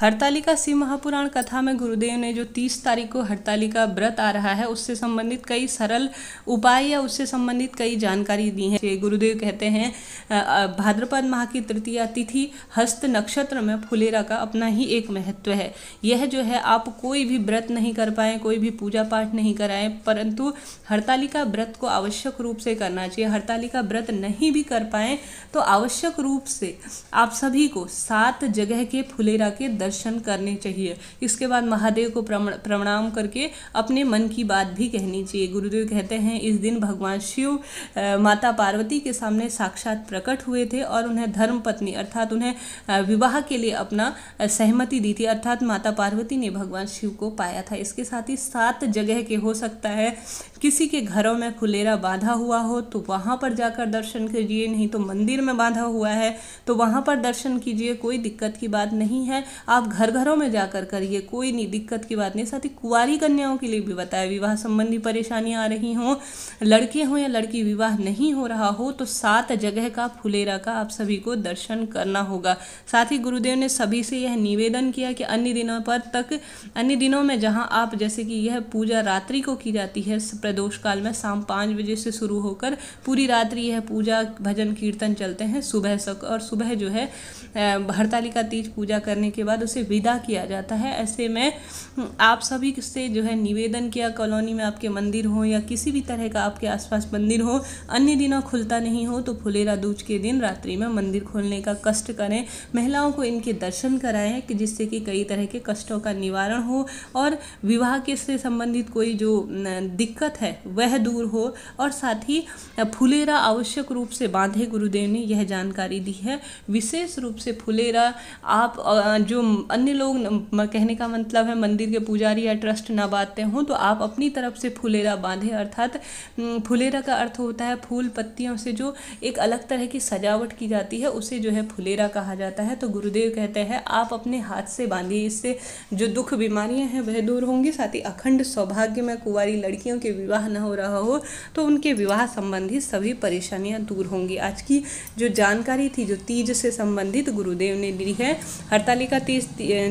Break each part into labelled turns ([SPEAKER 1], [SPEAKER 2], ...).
[SPEAKER 1] हड़तालिका शिव महापुराण कथा में गुरुदेव ने जो तीस तारीख को हड़तालिका व्रत आ रहा है उससे संबंधित कई सरल उपाय या उससे संबंधित कई जानकारी दी है गुरुदेव कहते हैं भाद्रपद माह की तृतीया तिथि हस्त नक्षत्र में फुलेरा का अपना ही एक महत्व है यह जो है आप कोई भी व्रत नहीं कर पाए कोई भी पूजा पाठ नहीं कराएं परंतु हड़तालिका व्रत को आवश्यक रूप से करना चाहिए हड़तालिका व्रत नहीं भी कर पाएँ तो आवश्यक रूप से आप सभी को सात जगह के फुलेरा के दर्शन दर्शन करने चाहिए इसके बाद महादेव को प्रणाम करके अपने मन की बात भी कहनी चाहिए गुरुदेव कहते हैं इस दिन भगवान शिव माता पार्वती के सामने साक्षात प्रकट हुए थे और उन्हें धर्म पत्नी अर्थात उन्हें विवाह के लिए अपना सहमति दी थी अर्थात माता पार्वती ने भगवान शिव को पाया था इसके साथ ही सात जगह के हो सकता है किसी के घरों में खुलेरा बांधा हुआ हो तो वहाँ पर जाकर दर्शन कीजिए नहीं तो मंदिर में बांधा हुआ है तो वहाँ पर दर्शन कीजिए कोई दिक्कत की बात नहीं है आप आप घर घरों में जाकर करिए कोई नहीं दिक्कत की बात नहीं साथ ही कुंवारी कन्याओं के लिए भी बताया विवाह संबंधी परेशानियाँ आ रही हों लड़के हों या लड़की विवाह नहीं हो रहा हो तो सात जगह का फुलेरा का आप सभी को दर्शन करना होगा साथ ही गुरुदेव ने सभी से यह निवेदन किया कि अन्य दिनों पर तक अन्य दिनों में जहाँ आप जैसे कि यह पूजा रात्रि को की जाती है प्रदोष काल में शाम पाँच बजे से शुरू होकर पूरी रात्रि यह पूजा भजन कीर्तन चलते हैं सुबह सक और सुबह जो है हड़तालिका तीज पूजा करने के बाद से विदा किया जाता है ऐसे में हम्म, आप सभी से जो है निवेदन किया कॉलोनी में आपके मंदिर हो या किसी भी तरह का आपके आसपास मंदिर हो अन्य दिनों खुलता नहीं हो तो फुलेरा दूज के दिन रात्रि में मंदिर खोलने का कष्ट करें महिलाओं को इनके दर्शन कराएं कि जिससे कि कई तरह के कष्टों का निवारण हो और विवाह के से संबंधित कोई जो दिक्कत है वह दूर हो और साथ ही फुलेरा आवश्यक रूप से बांधे गुरुदेव ने यह जानकारी दी है विशेष रूप से फुलेरा आप जो अन्य लोग कहने का मतलब है मंदिर के पुजारी या ट्रस्ट ना बांधते हों तो आप अपनी तरफ से फुलेरा बांधें अर्थात फुलेरा का अर्थ होता है फूल पत्तियों से जो एक अलग तरह की सजावट की जाती है उसे जो है फुलेरा कहा जाता है तो गुरुदेव कहते हैं आप अपने हाथ से बांधिए इससे जो दुख बीमारियां हैं वह दूर होंगी साथ ही अखंड सौभाग्य में कुंवारी लड़कियों के विवाह न हो रहा हो तो उनके विवाह संबंधी सभी परेशानियां दूर होंगी आज की जो जानकारी थी जो तीज से संबंधित गुरुदेव ने दी है हड़तालिका तीज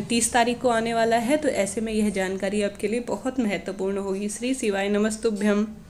[SPEAKER 1] तीस तारीख को आने वाला है तो ऐसे में यह जानकारी आपके लिए बहुत महत्वपूर्ण होगी श्री शिवाय नमस्तुभ्यम